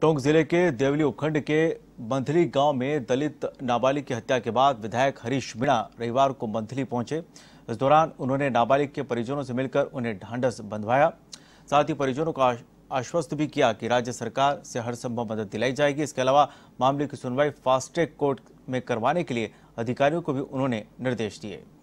टोंक जिले के देवली उपखंड के मंथली गांव में दलित नाबालिग की हत्या के बाद विधायक हरीश मीणा रविवार को मंथली पहुंचे इस दौरान उन्होंने नाबालिग के परिजनों से मिलकर उन्हें ढांढस बंधवाया साथ ही परिजनों को आश्वस्त भी किया कि राज्य सरकार से हर संभव मदद दिलाई जाएगी इसके अलावा मामले की सुनवाई फास्ट ट्रैक कोर्ट में करवाने के लिए अधिकारियों को भी उन्होंने निर्देश दिए